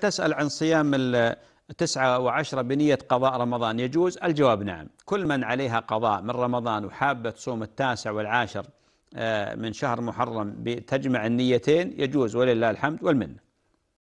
تسأل عن صيام التسعة وعشرة بنية قضاء رمضان يجوز الجواب نعم كل من عليها قضاء من رمضان وحابة تصوم التاسع والعاشر آه، من شهر محرم تجمع النيتين يجوز ولله الحمد والمنه